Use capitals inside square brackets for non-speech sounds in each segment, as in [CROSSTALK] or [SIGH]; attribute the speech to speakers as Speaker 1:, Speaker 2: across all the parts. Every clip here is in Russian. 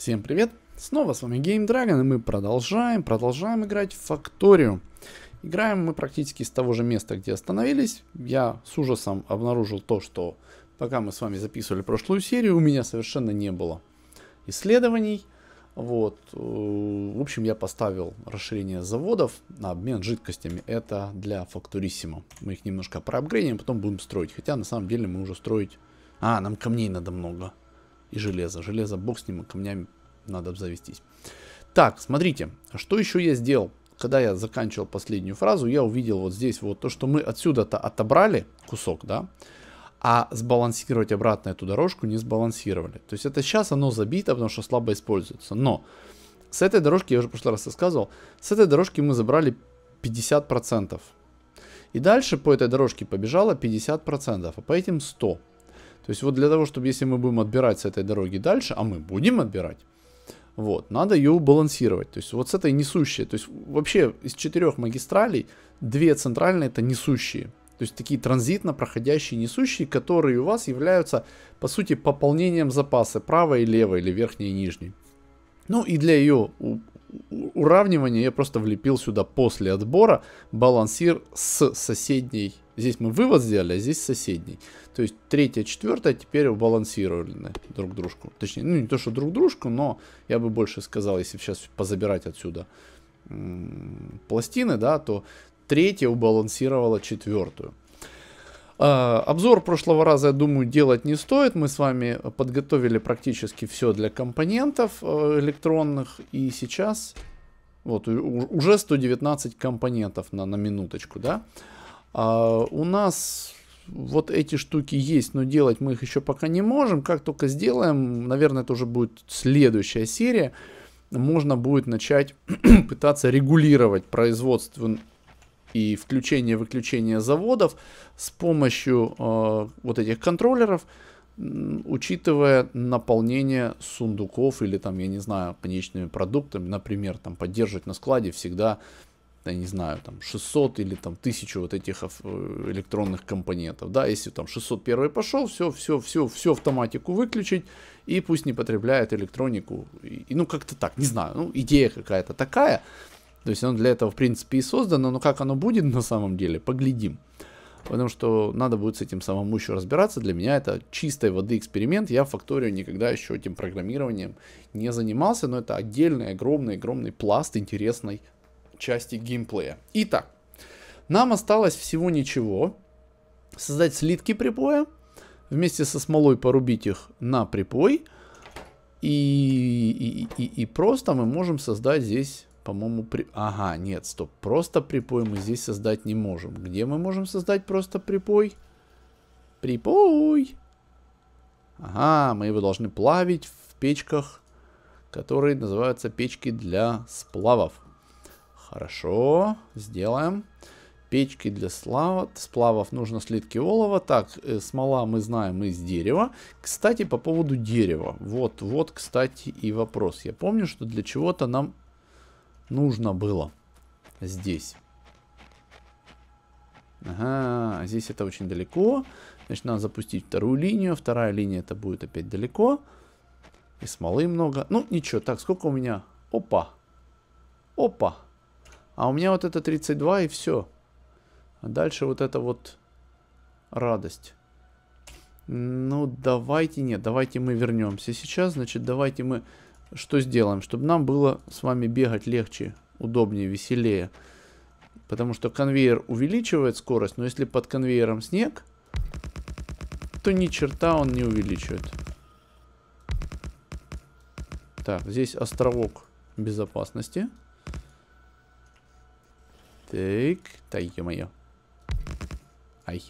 Speaker 1: Всем привет! Снова с вами Game Dragon, и мы продолжаем, продолжаем играть в Факторию. Играем мы практически с того же места, где остановились. Я с ужасом обнаружил то, что пока мы с вами записывали прошлую серию, у меня совершенно не было исследований. Вот, э, в общем, я поставил расширение заводов на обмен жидкостями. Это для Факториссимо. Мы их немножко проапгрейдим, потом будем строить. Хотя, на самом деле, мы уже строить... А, нам камней надо много и железо. Железо, бог с ним, и камнями надо обзавестись. Так, смотрите, что еще я сделал? Когда я заканчивал последнюю фразу, я увидел вот здесь вот то, что мы отсюда-то отобрали кусок, да, а сбалансировать обратно эту дорожку не сбалансировали. То есть это сейчас оно забито, потому что слабо используется. Но с этой дорожки, я уже в прошлый раз рассказывал, с этой дорожки мы забрали 50%. И дальше по этой дорожке побежало 50%, а по этим 100%. То есть вот для того, чтобы если мы будем отбирать с этой дороги дальше, а мы будем отбирать, вот, надо ее балансировать. То есть вот с этой несущей. То есть вообще из четырех магистралей две центральные это несущие. То есть такие транзитно проходящие несущие, которые у вас являются, по сути, пополнением запаса правой и левой, или верхней и нижней. Ну и для ее уравнивание я просто влепил сюда после отбора балансир с соседней. Здесь мы вывод сделали, а здесь соседний. То есть третья, четвертая теперь убалансированы друг дружку. Точнее, ну не то, что друг дружку, но я бы больше сказал, если сейчас позабирать отсюда пластины, да, то третья убалансировала четвертую. А, обзор прошлого раза, я думаю, делать не стоит. Мы с вами подготовили практически все для компонентов э, электронных. И сейчас вот уже 119 компонентов на, на минуточку. Да? А у нас вот эти штуки есть, но делать мы их еще пока не можем. Как только сделаем, наверное, это уже будет следующая серия. Можно будет начать [CLEARS THROAT] пытаться регулировать производство и включение-выключение заводов с помощью э, вот этих контроллеров, учитывая наполнение сундуков или там, я не знаю, конечными продуктами, например, там поддерживать на складе всегда, я не знаю, там 600 или там 1000 вот этих э, электронных компонентов, да, если там 601 пошел, все, все, все, все автоматику выключить и пусть не потребляет электронику, и, ну как-то так, не знаю, ну идея какая-то такая, то есть оно для этого, в принципе, и создано, но как оно будет на самом деле, поглядим. Потому что надо будет с этим самому еще разбираться. Для меня это чистой воды эксперимент. Я в факторию никогда еще этим программированием не занимался, но это отдельный, огромный, огромный пласт интересной части геймплея. Итак, нам осталось всего ничего. Создать слитки припоя. Вместе со смолой порубить их на припой. И, и, и, и просто мы можем создать здесь по-моему, при... Ага, нет, стоп. Просто припой мы здесь создать не можем. Где мы можем создать просто припой? Припой! Ага, мы его должны плавить в печках, которые называются печки для сплавов. Хорошо, сделаем. Печки для слава, сплавов нужно слитки олова. Так, э, смола мы знаем из дерева. Кстати, по поводу дерева. Вот, вот, кстати, и вопрос. Я помню, что для чего-то нам нужно было здесь. Ага, здесь это очень далеко. Значит, надо запустить вторую линию. Вторая линия это будет опять далеко. И смолы много. Ну, ничего. Так, сколько у меня? Опа. Опа. А у меня вот это 32 и все. А дальше вот это вот радость. Ну, давайте, нет, давайте мы вернемся сейчас. Значит, давайте мы что сделаем? Чтобы нам было с вами бегать легче, удобнее, веселее. Потому что конвейер увеличивает скорость, но если под конвейером снег, то ни черта он не увеличивает. Так, здесь островок безопасности. Так, да е-мое. Ай.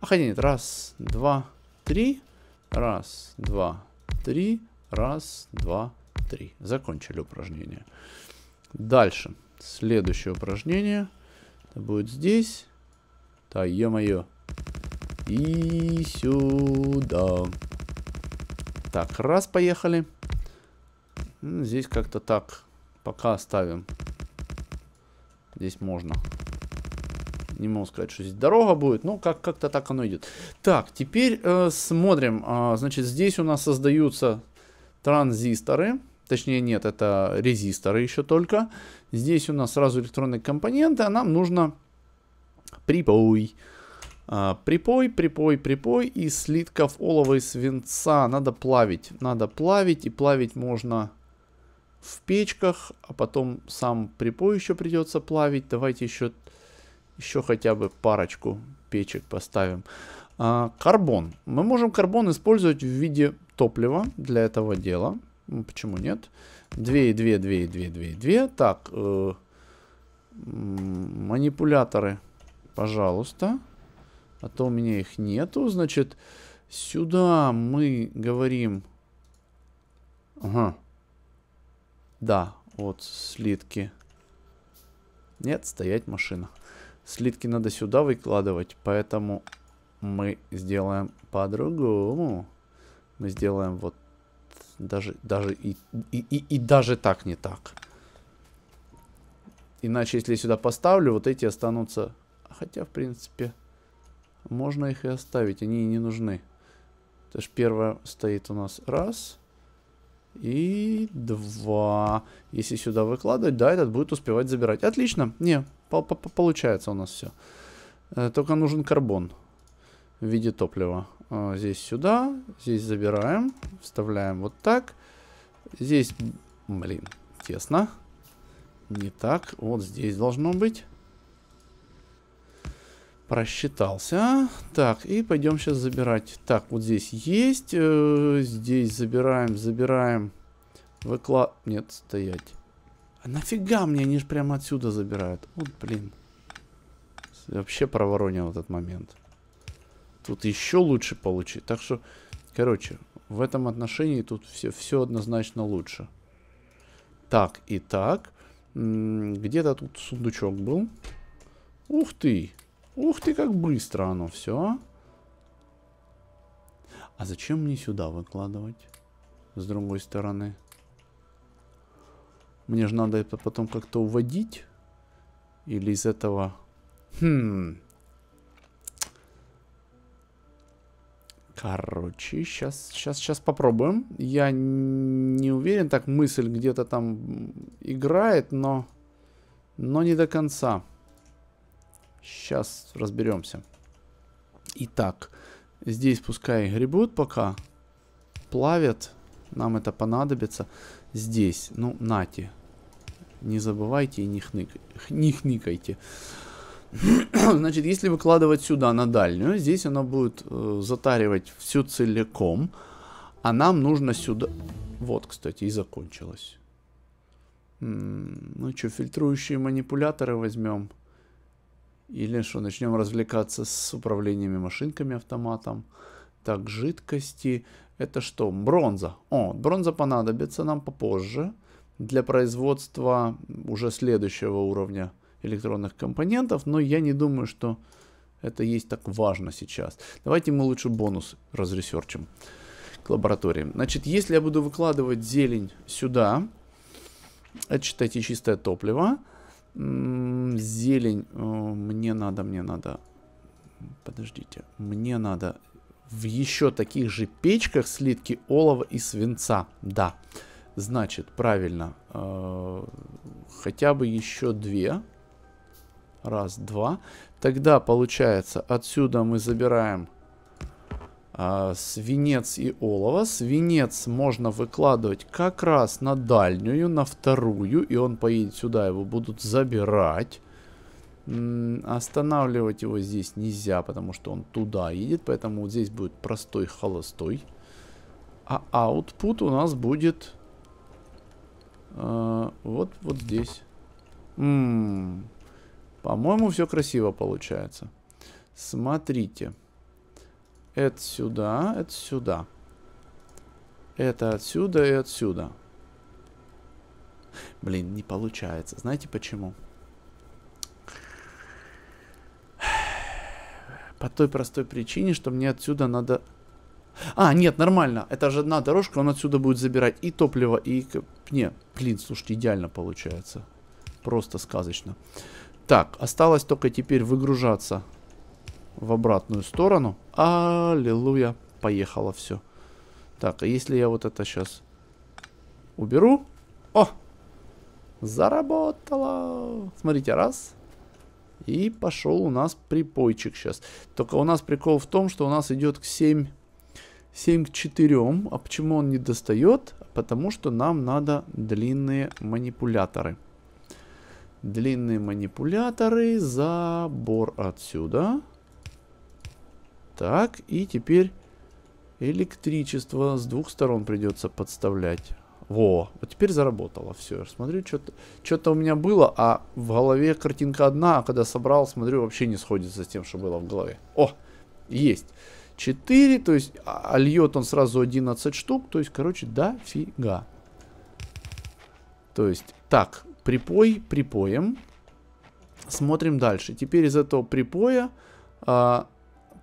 Speaker 1: Охренеть, раз, два, три. Раз, два, три. Раз, два, три. Закончили упражнение. Дальше. Следующее упражнение. Это будет здесь. Да, ё-моё. И сюда. Так, раз, поехали. Здесь как-то так. Пока оставим. Здесь можно. Не могу сказать, что здесь дорога будет, но как- как-то так оно идет. Так, теперь э, смотрим. Э, значит, здесь у нас создаются транзисторы. Точнее, нет, это резисторы еще только. Здесь у нас сразу электронные компоненты, а нам нужно припой. А, припой, припой, припой из слитков олова и свинца. Надо плавить. Надо плавить, и плавить можно в печках, а потом сам припой еще придется плавить. Давайте еще еще хотя бы парочку печек поставим. А, карбон. Мы можем карбон использовать в виде топлива для этого дела. почему нет? 2 и 2, 2 и 2, 2 и 2. Так, э, манипуляторы, пожалуйста. А то у меня их нету. Значит, сюда мы говорим... Ага. Да, вот слитки. Нет, стоять машина. Слитки надо сюда выкладывать, поэтому мы сделаем по-другому. Мы сделаем вот даже, даже и, и, и, и даже так не так. Иначе, если я сюда поставлю, вот эти останутся... Хотя, в принципе, можно их и оставить. Они не нужны. То есть первая стоит у нас раз. И два. Если сюда выкладывать, да, этот будет успевать забирать. Отлично. Не, Получается у нас все. Э, только нужен карбон в виде топлива. Э, здесь сюда, здесь забираем, вставляем вот так. Здесь, блин, тесно. Не так, вот здесь должно быть. Просчитался. Так, и пойдем сейчас забирать. Так, вот здесь есть. Э, здесь забираем, забираем. Выклад... Нет, стоять. А нафига мне? Они же прямо отсюда забирают. Вот, блин. Вообще проворонил этот момент. Тут еще лучше получить. Так что, короче, в этом отношении тут все, все однозначно лучше. Так, и так. Где-то тут сундучок был. Ух ты! Ух ты, как быстро оно все. А зачем мне сюда выкладывать? С другой стороны. Мне же надо это потом как-то уводить. Или из этого... Хм... Короче, сейчас, сейчас, сейчас попробуем. Я не уверен, так мысль где-то там играет, но, но не до конца. Сейчас разберемся. Итак, здесь пускай гребут пока, плавят, нам это понадобится. Здесь, ну, нате, не забывайте и не, хнык... не хныкайте. [CLEARS THROAT] Значит, если выкладывать сюда на дальнюю, здесь она будет э, затаривать всю целиком. А нам нужно сюда... Вот, кстати, и закончилось. ну что, фильтрующие манипуляторы возьмем. Или что, начнем развлекаться с управлениями машинками, автоматом. Так, жидкости. Это что? Бронза. О, бронза понадобится нам попозже. Попозже для производства уже следующего уровня электронных компонентов, но я не думаю, что это есть так важно сейчас. Давайте мы лучше бонус разресерчим к лаборатории. Значит, если я буду выкладывать зелень сюда, это, считайте, чистое топливо. Зелень э, мне надо, мне надо... Подождите, мне надо в еще таких же печках слитки олова и свинца. Да. Да. Значит, правильно, э, хотя бы еще две. Раз, два. Тогда получается, отсюда мы забираем э, а, свинец и олово. Свинец можно выкладывать как раз на дальнюю, на вторую. И он поедет сюда, его будут забирать. останавливать его здесь нельзя, потому что он туда едет. Поэтому вот здесь будет простой холостой. А output у нас будет а, вот, вот здесь. По-моему, все красиво получается. Смотрите. Это сюда, это сюда. Это отсюда и отсюда. Блин, не получается. Знаете почему? По той простой причине, что мне отсюда надо... А, нет, нормально. Это же одна дорожка, он отсюда будет забирать и топливо, и не, блин, слушайте, идеально получается. Просто сказочно. Так, осталось только теперь выгружаться в обратную сторону. Аллилуйя, поехало все. Так, а если я вот это сейчас уберу? О, заработало. Смотрите, раз. И пошел у нас припойчик сейчас. Только у нас прикол в том, что у нас идет к 7, 7 к 4. А почему он не достает? потому что нам надо длинные манипуляторы. Длинные манипуляторы, забор отсюда. Так, и теперь электричество с двух сторон придется подставлять. Во, вот теперь заработало. Все, смотрю, что-то у меня было, а в голове картинка одна, а когда собрал, смотрю, вообще не сходится с тем, что было в голове. О, есть. 4, то есть, а, а льет он сразу 11 штук, то есть, короче, дофига. То есть, так, припой, припоем. Смотрим дальше. Теперь из этого припоя а,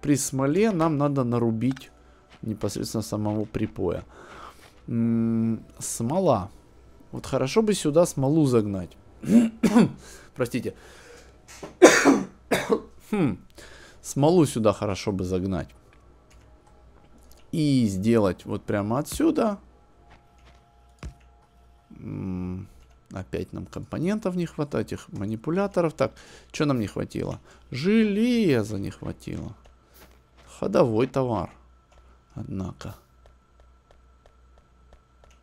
Speaker 1: при смоле нам надо нарубить непосредственно самого припоя. М -м, смола. Вот хорошо бы сюда смолу загнать. [COUGHS] Простите. [COUGHS] хм. Смолу сюда хорошо бы загнать. И сделать вот прямо отсюда. Опять нам компонентов не хватает, их манипуляторов. Так, что нам не хватило? Железа не хватило. Ходовой товар. Однако.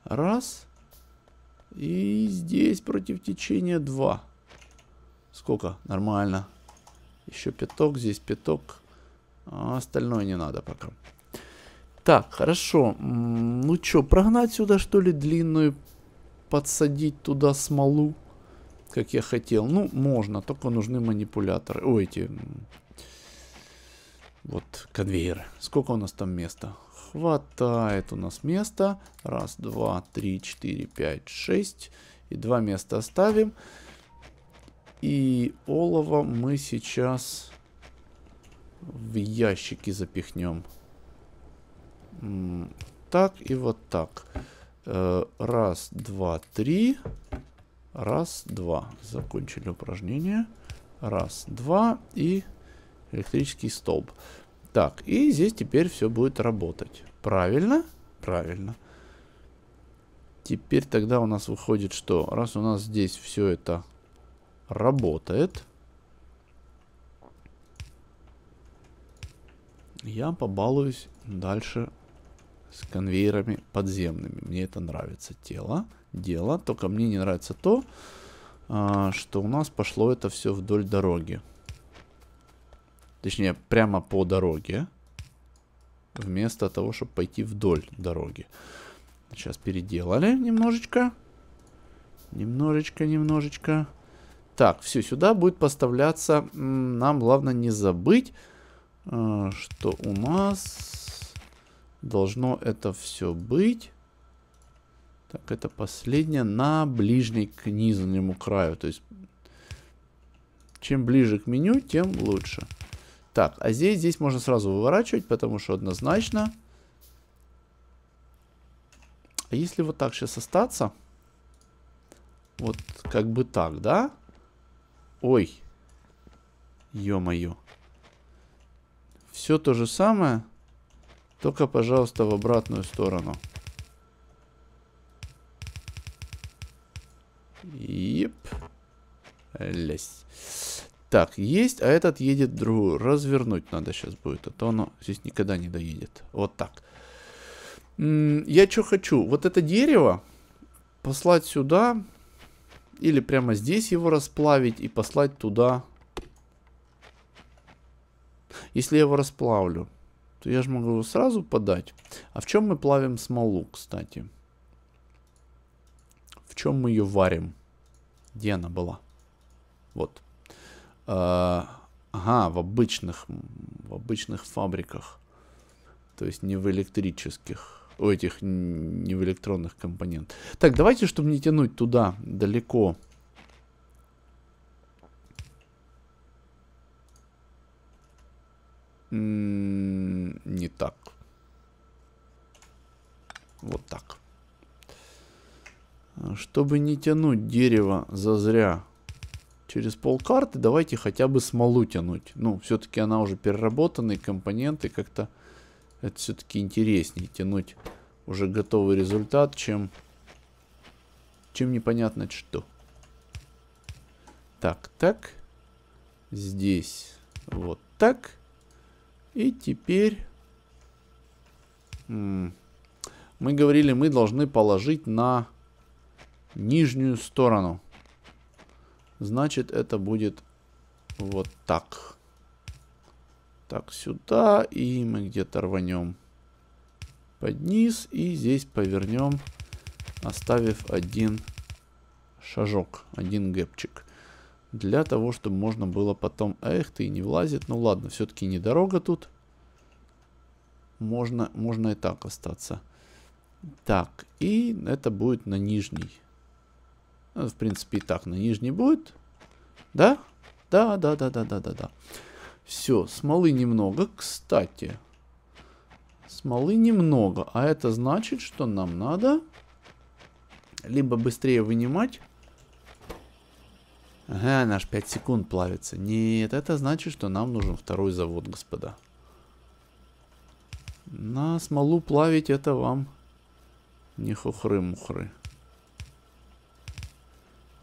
Speaker 1: Раз. И здесь против течения два. Сколько? Нормально. Еще пяток, здесь пяток. А остальное не надо пока. Так, хорошо. Ну чё, прогнать сюда, что ли, длинную? Подсадить туда смолу? Как я хотел. Ну, можно, только нужны манипуляторы. Ой, эти... Вот, конвейеры. Сколько у нас там места? Хватает у нас места. Раз, два, три, четыре, пять, шесть. И два места оставим. И олово мы сейчас в ящики запихнем. Так и вот так. Э, раз, два, три. Раз, два. Закончили упражнение. Раз, два и электрический столб. Так, и здесь теперь все будет работать. Правильно? Правильно. Теперь тогда у нас выходит, что раз у нас здесь все это работает, я побалуюсь дальше с конвейерами подземными. Мне это нравится тело, дело. Только мне не нравится то, а, что у нас пошло это все вдоль дороги. Точнее, прямо по дороге. Вместо того, чтобы пойти вдоль дороги. Сейчас переделали немножечко. Немножечко, немножечко. Так, все, сюда будет поставляться. Нам главное не забыть, а, что у нас должно это все быть. Так, это последнее на ближней к нижнему краю. То есть, чем ближе к меню, тем лучше. Так, а здесь, здесь можно сразу выворачивать, потому что однозначно... А если вот так сейчас остаться? Вот как бы так, да? Ой. Ё-моё. Все то же самое. Только, пожалуйста, в обратную сторону. Еп. Лезь. Так, есть, а этот едет другую. Развернуть надо сейчас будет, а то оно здесь никогда не доедет. Вот так. Я что хочу? Вот это дерево послать сюда. Или прямо здесь его расплавить и послать туда. Если я его расплавлю то я же могу сразу подать. А в чем мы плавим смолу, кстати? В чем мы ее варим? Где она была? Вот. А, ага, в обычных, в обычных фабриках. То есть не в электрических у этих не в электронных компонент. Так, давайте, чтобы не тянуть туда далеко. М -м не так. Вот так. Чтобы не тянуть дерево зазря через полкарты, давайте хотя бы смолу тянуть. Ну, все-таки она уже переработанные компоненты, как-то это все-таки интереснее тянуть уже готовый результат, чем, чем непонятно что. Так, так. Здесь вот так. И теперь мы говорили, мы должны положить на нижнюю сторону. Значит, это будет вот так. Так, сюда. И мы где-то рванем под низ. И здесь повернем, оставив один шажок, один гэпчик. Для того, чтобы можно было потом... Эх, ты не влазит. Ну ладно, все-таки не дорога тут можно, можно и так остаться. Так, и это будет на нижний. Ну, в принципе, и так на нижний будет. Да? Да, да, да, да, да, да, да. Все, смолы немного, кстати. Смолы немного, а это значит, что нам надо либо быстрее вынимать. Ага, наш 5 секунд плавится. Нет, это значит, что нам нужен второй завод, господа. На смолу плавить это вам не хухры-мухры.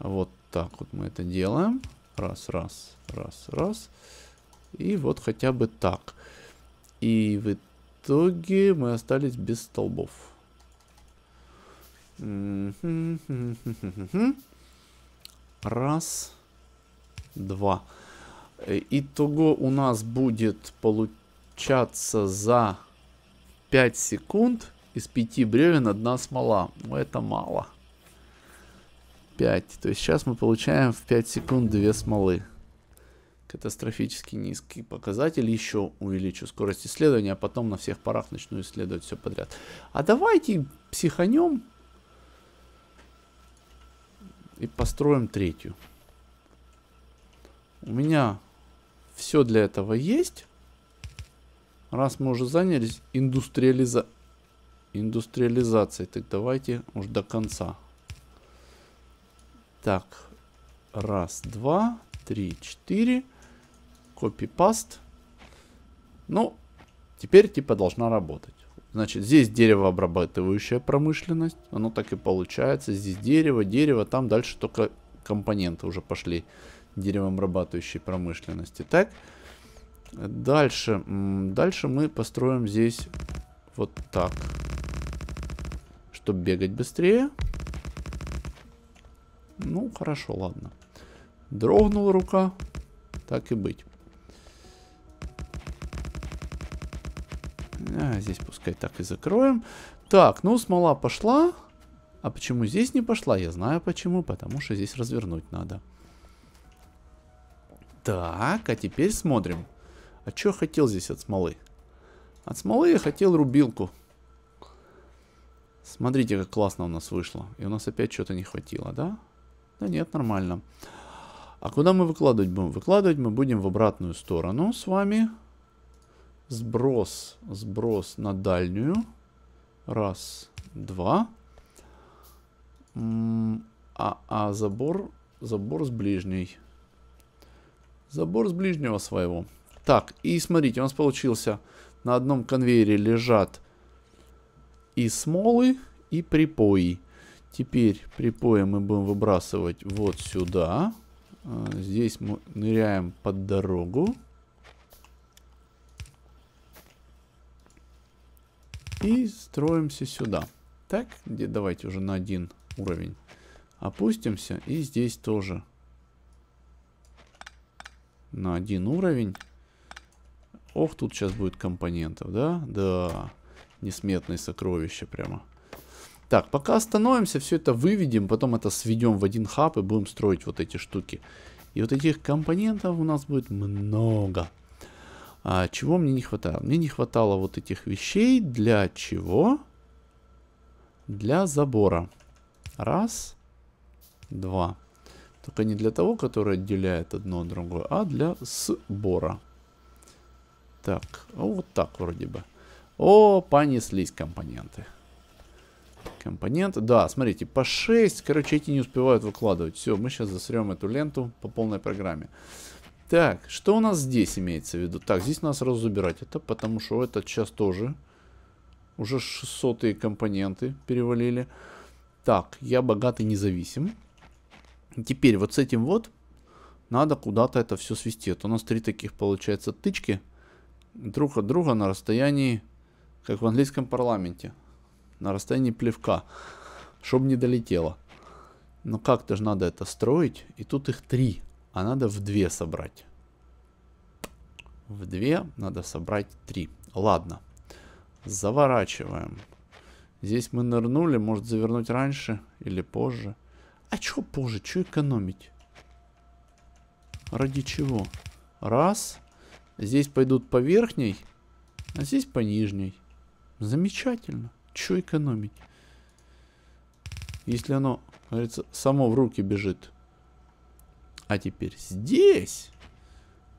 Speaker 1: Вот так вот мы это делаем. Раз, раз, раз, раз. И вот хотя бы так. И в итоге мы остались без столбов. Раз, два. Итого у нас будет получаться за 5 секунд из 5 бревен одна смола. Но ну, это мало. 5. То есть сейчас мы получаем в 5 секунд 2 смолы. Катастрофически низкий показатель. Еще увеличу скорость исследования, а потом на всех парах начну исследовать все подряд. А давайте психанем и построим третью. У меня все для этого есть. Раз мы уже занялись индустриализа... индустриализацией, так давайте уж до конца. Так, раз, два, три, четыре. Копипаст. Ну, теперь типа должна работать. Значит, здесь деревообрабатывающая промышленность. Оно так и получается. Здесь дерево, дерево. Там дальше только компоненты уже пошли деревообрабатывающей промышленности. Так, Дальше. Дальше мы построим здесь вот так. Чтобы бегать быстрее. Ну, хорошо, ладно. Дрогнула рука. Так и быть. А, здесь пускай так и закроем. Так, ну смола пошла. А почему здесь не пошла? Я знаю почему. Потому что здесь развернуть надо. Так, а теперь смотрим. Смотрим. А что хотел здесь от смолы? От смолы я хотел рубилку. Смотрите, как классно у нас вышло. И у нас опять что-то не хватило, да? Да нет, нормально. А куда мы выкладывать будем? Выкладывать мы будем в обратную сторону с вами. Сброс, сброс на дальнюю. Раз, два. А, а забор, забор с ближней. Забор с ближнего своего. Так, и смотрите, у нас получился на одном конвейере лежат и смолы, и припои. Теперь припои мы будем выбрасывать вот сюда. А, здесь мы ныряем под дорогу. И строимся сюда. Так, где давайте уже на один уровень опустимся. И здесь тоже на один уровень. Ох, тут сейчас будет компонентов, да? Да, несметные сокровища прямо. Так, пока остановимся, все это выведем, потом это сведем в один хаб и будем строить вот эти штуки. И вот этих компонентов у нас будет много. А чего мне не хватало? Мне не хватало вот этих вещей. Для чего? Для забора. Раз. Два. Только не для того, который отделяет одно от другого, а для сбора. Так, вот так вроде бы. О, понеслись компоненты. Компоненты, да, смотрите, по 6, короче, эти не успевают выкладывать. Все, мы сейчас засрем эту ленту по полной программе. Так, что у нас здесь имеется в виду? Так, здесь надо сразу забирать это, потому что этот сейчас тоже уже 600 компоненты перевалили. Так, я богатый и независим. Теперь вот с этим вот надо куда-то это все свести. Это у нас три таких, получается, тычки друг от друга на расстоянии, как в английском парламенте, на расстоянии плевка, чтобы не долетело. Но как-то же надо это строить, и тут их три, а надо в две собрать. В две надо собрать три. Ладно, заворачиваем. Здесь мы нырнули, может завернуть раньше или позже. А чё позже, чё экономить? Ради чего? Раз. Здесь пойдут по верхней, а здесь по нижней. Замечательно. Че экономить? Если оно, говорится, само в руки бежит. А теперь здесь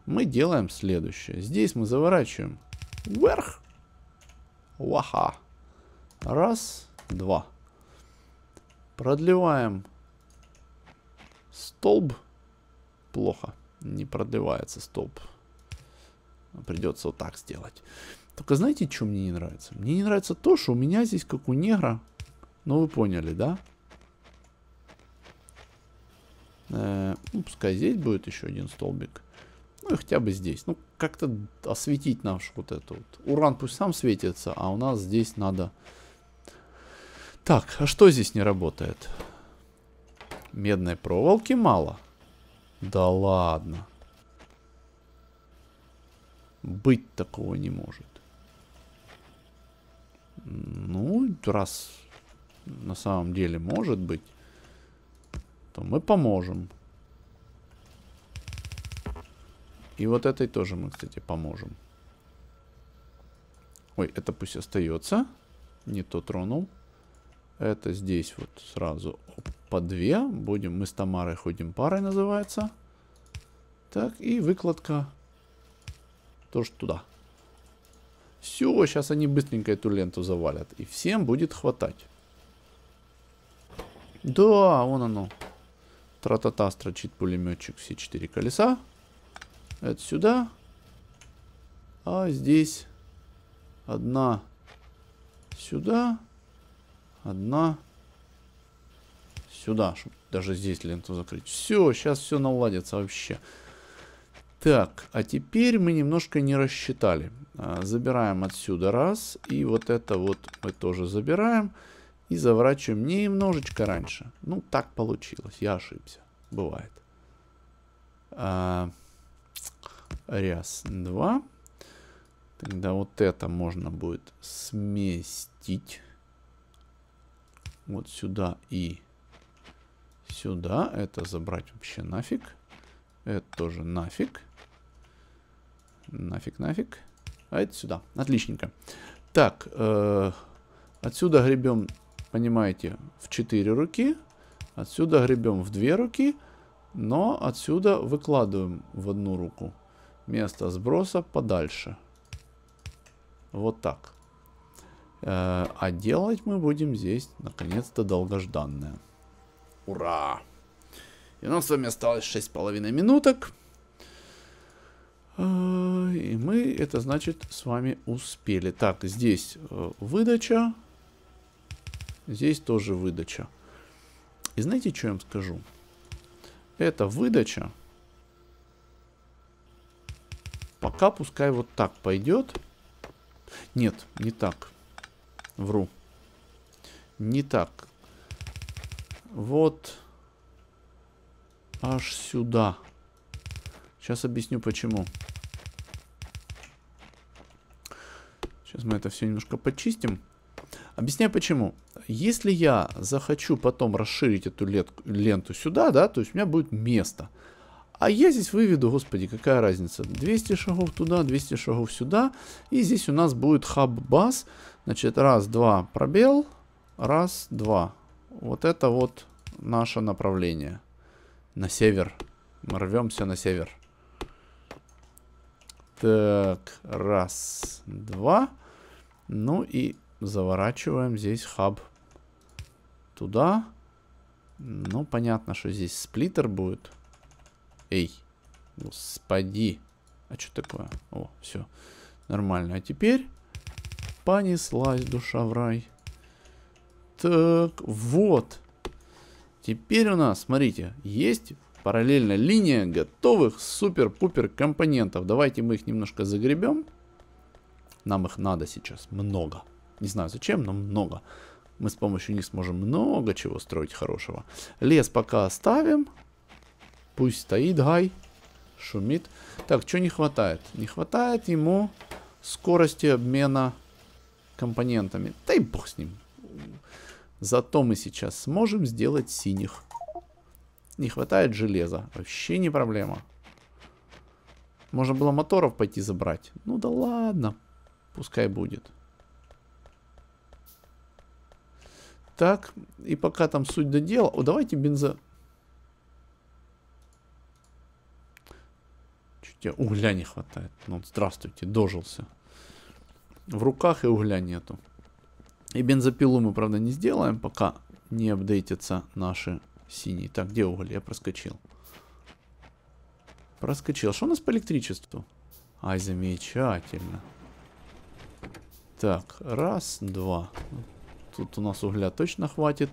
Speaker 1: мы делаем следующее. Здесь мы заворачиваем вверх. Ваха. Раз, два. Продлеваем столб. Плохо. Не продлевается столб. Придется вот так сделать. Только знаете, что мне не нравится? Мне не нравится то, что у меня здесь, как у негра... Ну, вы поняли, да? Э, ну, пускай здесь будет еще один столбик. Ну, и хотя бы здесь. Ну, как-то осветить наш вот это вот. Уран пусть сам светится, а у нас здесь надо... Так, а что здесь не работает? Медной проволоки мало. Да ладно. Быть такого не может. Ну, раз на самом деле может быть, то мы поможем. И вот этой тоже мы, кстати, поможем. Ой, это пусть остается. Не то тронул. Это здесь вот сразу по две. Будем мы с Тамарой ходим парой называется. Так, и выкладка тоже туда. Все, сейчас они быстренько эту ленту завалят. И всем будет хватать. Да, вон оно. тра строчит пулеметчик все четыре колеса. Это сюда. А здесь одна сюда. Одна сюда, чтобы даже здесь ленту закрыть. Все, сейчас все наладится вообще. Так, а теперь мы немножко не рассчитали. А, забираем отсюда раз. И вот это вот мы тоже забираем. И заворачиваем немножечко раньше. Ну, так получилось. Я ошибся. Бывает. А, раз, два. Тогда вот это можно будет сместить. Вот сюда и сюда. Это забрать вообще нафиг. Это тоже нафиг. Нафиг, нафиг. А это сюда. Отличненько. Так, э, отсюда гребем, понимаете, в 4 руки. Отсюда гребем в 2 руки. Но отсюда выкладываем в одну руку. Место сброса подальше. Вот так. Э, а делать мы будем здесь, наконец-то, долгожданное. Ура! И у нас с вами осталось 6,5 минуток. Э, и мы, это значит, с вами успели. Так, здесь э, выдача. Здесь тоже выдача. И знаете, что я вам скажу? Это выдача. Пока пускай вот так пойдет. Нет, не так. Вру. Не так. Вот аж сюда. Сейчас объясню почему. Почему? Сейчас мы это все немножко почистим. Объясняю почему. Если я захочу потом расширить эту ленту сюда, да, то есть у меня будет место. А я здесь выведу, господи, какая разница, 200 шагов туда, 200 шагов сюда. И здесь у нас будет хаб-бас. Значит, раз, два, пробел, раз, два. Вот это вот наше направление. На север. Мы рвемся на север. Так, раз, два. Ну и заворачиваем здесь хаб туда. Ну, понятно, что здесь сплиттер будет. Эй, господи. А что такое? О, все. Нормально. А теперь понеслась душа в рай. Так, вот. Теперь у нас, смотрите, есть параллельная линия готовых супер-пупер компонентов. Давайте мы их немножко загребем. Нам их надо сейчас много. Не знаю зачем, но много. Мы с помощью них сможем много чего строить хорошего. Лес пока оставим. Пусть стоит гай. Шумит. Так, что не хватает? Не хватает ему скорости обмена компонентами. Да и бог с ним. Зато мы сейчас сможем сделать синих. Не хватает железа. Вообще не проблема. Можно было моторов пойти забрать. Ну да ладно. Пускай будет. Так, и пока там суть до дела... О, давайте бензо... Чуть угля не хватает. Ну, здравствуйте, дожился. В руках и угля нету. И бензопилу мы, правда, не сделаем, пока не апдейтятся наши синие. Так, где уголь? Я проскочил. Проскочил. А что у нас по электричеству? Ай, замечательно. Так, раз, два. Тут у нас угля точно хватит.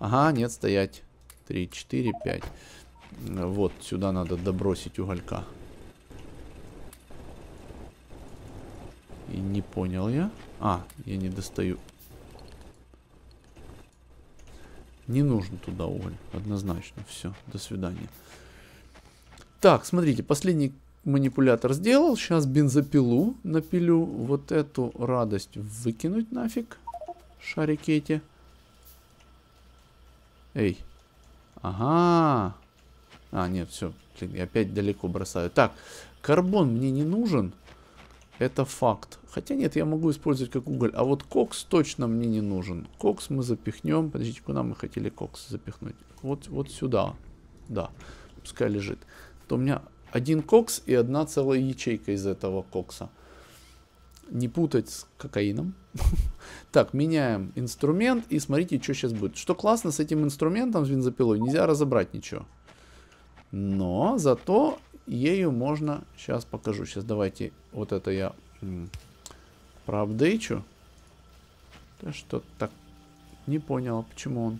Speaker 1: Ага, нет, стоять. Три, четыре, пять. Вот, сюда надо добросить уголька. И не понял я. А, я не достаю. Не нужен туда уголь. Однозначно. Все, до свидания. Так, смотрите, последний манипулятор сделал. Сейчас бензопилу напилю. Вот эту радость выкинуть нафиг. Шарики эти. Эй. Ага. А, нет, все. Опять далеко бросаю. Так, карбон мне не нужен. Это факт. Хотя нет, я могу использовать как уголь. А вот кокс точно мне не нужен. Кокс мы запихнем. Подождите, куда мы хотели кокс запихнуть? Вот, вот сюда. Да, пускай лежит. То у меня один кокс и одна целая ячейка из этого кокса. Не путать с кокаином. [LAUGHS] Так, меняем инструмент и смотрите, что сейчас будет. Что классно с этим инструментом, с бензопилой, нельзя разобрать ничего. Но зато ею можно... Сейчас покажу. Сейчас давайте вот это я проапдейчу. Да что так... Не понял, почему он...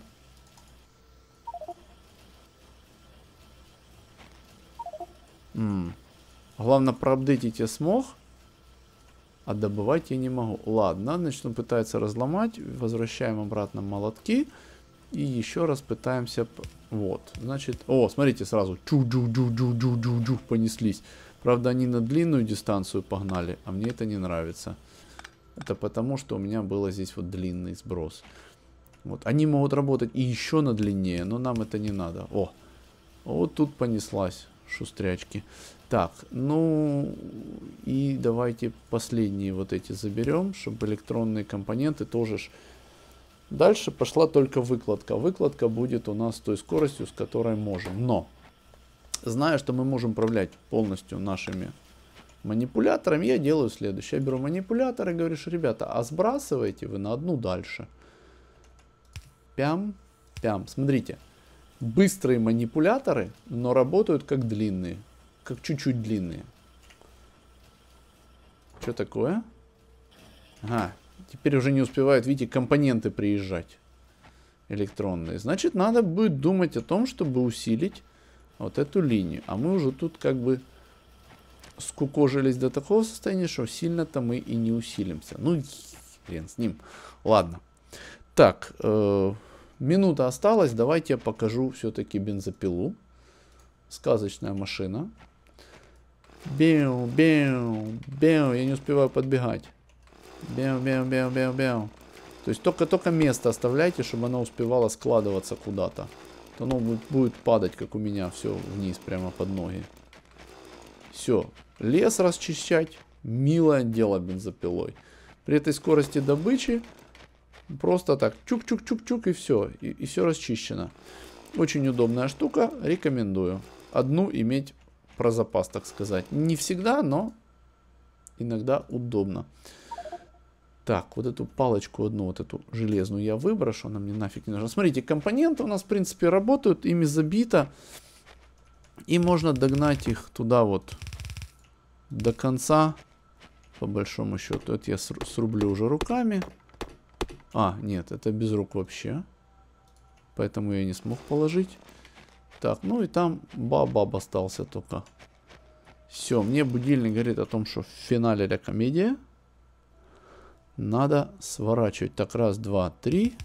Speaker 1: М -м. Главное, проапдейтить я смог. А добывать я не могу. Ладно, начну пытаться разломать. Возвращаем обратно молотки. И еще раз пытаемся... Вот, значит... О, смотрите, сразу... Чу-чу-чу-чу-чу-чу-чу понеслись. Правда, они на длинную дистанцию погнали, а мне это не нравится. Это потому, что у меня было здесь вот длинный сброс. Вот, они могут работать и еще на длиннее, но нам это не надо. О, вот тут понеслась шустрячки. Так, ну и давайте последние вот эти заберем, чтобы электронные компоненты тоже... Ж... Дальше пошла только выкладка. Выкладка будет у нас той скоростью, с которой можем. Но, зная, что мы можем управлять полностью нашими манипуляторами, я делаю следующее. Я беру манипулятор и говоришь, ребята, а сбрасываете вы на одну дальше. Пям, пям. Смотрите, быстрые манипуляторы, но работают как длинные. Как чуть-чуть длинные. Что такое? Ага, теперь уже не успевают, видите, компоненты приезжать электронные. Значит, надо будет думать о том, чтобы усилить вот эту линию. А мы уже тут как бы скукожились до такого состояния, что сильно-то мы и не усилимся. Ну, хрен с ним. Ладно. Так, э Минута осталась, давайте я покажу все-таки бензопилу. Сказочная машина. Беу, беу, беу, я не успеваю подбегать. Беу, беу, беу, беу, беу. То есть только-только место оставляйте, чтобы она успевала складываться куда-то. То оно будет, будет падать, как у меня, все вниз, прямо под ноги. Все, лес расчищать, милое дело бензопилой. При этой скорости добычи Просто так чук-чук-чук-чук и все. И, и все расчищено. Очень удобная штука. Рекомендую. Одну иметь про запас, так сказать. Не всегда, но иногда удобно. Так, вот эту палочку одну, вот эту железную я выброшу, она мне нафиг не нужна. Смотрите, компоненты у нас, в принципе, работают, ими забито. И можно догнать их туда вот до конца, по большому счету. Это я срублю уже руками. А, нет, это без рук вообще. Поэтому я не смог положить. Так, ну и там бабаб остался только. Все, мне будильник говорит о том, что в финале для комедия. Надо сворачивать. Так, раз, два, три.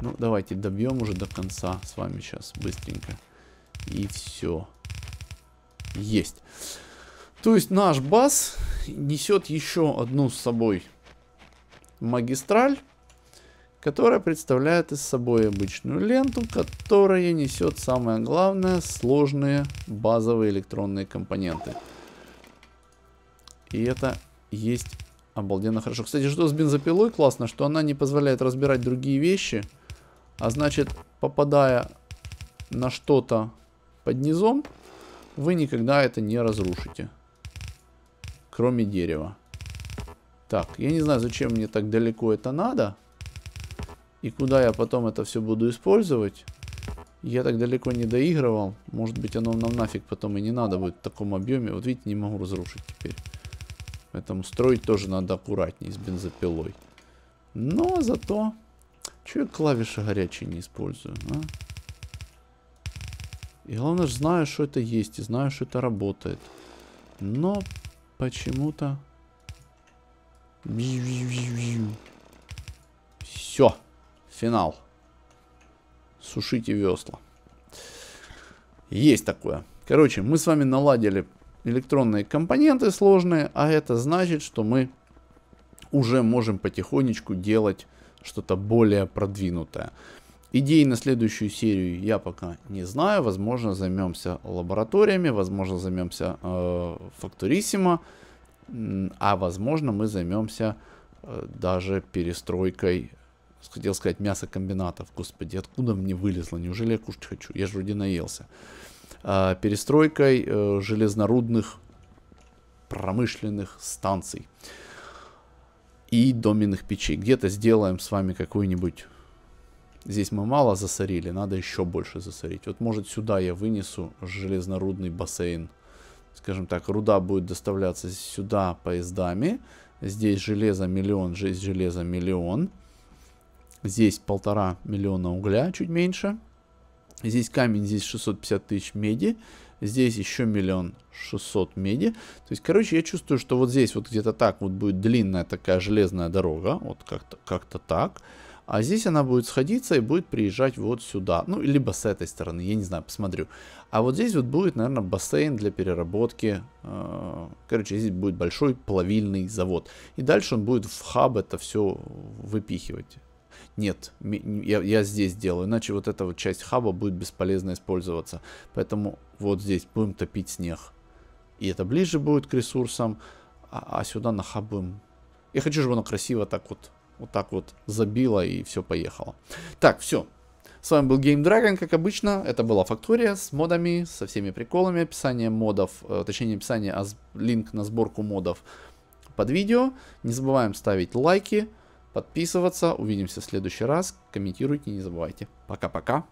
Speaker 1: Ну, давайте добьем уже до конца с вами сейчас быстренько. И все. Есть. То есть наш бас несет еще одну с собой магистраль, которая представляет из собой обычную ленту, которая несет самое главное сложные базовые электронные компоненты. И это есть обалденно хорошо. Кстати, что с бензопилой классно, что она не позволяет разбирать другие вещи, а значит, попадая на что-то под низом, вы никогда это не разрушите кроме дерева. Так, я не знаю, зачем мне так далеко это надо. И куда я потом это все буду использовать. Я так далеко не доигрывал. Может быть оно нам нафиг потом и не надо будет в таком объеме. Вот видите, не могу разрушить теперь. Поэтому строить тоже надо аккуратнее с бензопилой. Но зато... че я клавиши горячие не использую, а? И главное, знаю, что это есть, и знаю, что это работает. Но почему-то... Все. Финал. Сушите весла. Есть такое. Короче, мы с вами наладили электронные компоненты сложные, а это значит, что мы уже можем потихонечку делать что-то более продвинутое. Идей на следующую серию я пока не знаю. Возможно, займемся лабораториями, возможно, займемся э, факторисимо, а возможно, мы займемся э, даже перестройкой, хотел сказать, мясокомбинатов. Господи, откуда мне вылезло? Неужели я кушать хочу? Я же вроде наелся. Э, перестройкой э, железнорудных промышленных станций и доменных печей. Где-то сделаем с вами какую-нибудь Здесь мы мало засорили, надо еще больше засорить. Вот может сюда я вынесу железнорудный бассейн. Скажем так, руда будет доставляться сюда поездами. Здесь железо миллион, здесь железо миллион. Здесь полтора миллиона угля, чуть меньше. Здесь камень, здесь 650 тысяч меди. Здесь еще миллион шестьсот меди. То есть, короче, я чувствую, что вот здесь вот где-то так вот будет длинная такая железная дорога. Вот как-то как, -то, как -то так. А здесь она будет сходиться и будет приезжать вот сюда. Ну, либо с этой стороны, я не знаю, посмотрю. А вот здесь вот будет, наверное, бассейн для переработки. Э, короче, здесь будет большой плавильный завод. И дальше он будет в хаб это все выпихивать. Нет, я, я здесь делаю, иначе вот эта вот часть хаба будет бесполезно использоваться. Поэтому вот здесь будем топить снег. И это ближе будет к ресурсам, а, а сюда на хаб будем. Я хочу, чтобы оно красиво так вот вот так вот забило и все поехало. Так, все. С вами был Game Dragon, как обычно. Это была фактория с модами, со всеми приколами. Описание модов, э, точнее описание, а линк на сборку модов под видео. Не забываем ставить лайки, подписываться. Увидимся в следующий раз. Комментируйте, не забывайте. Пока-пока.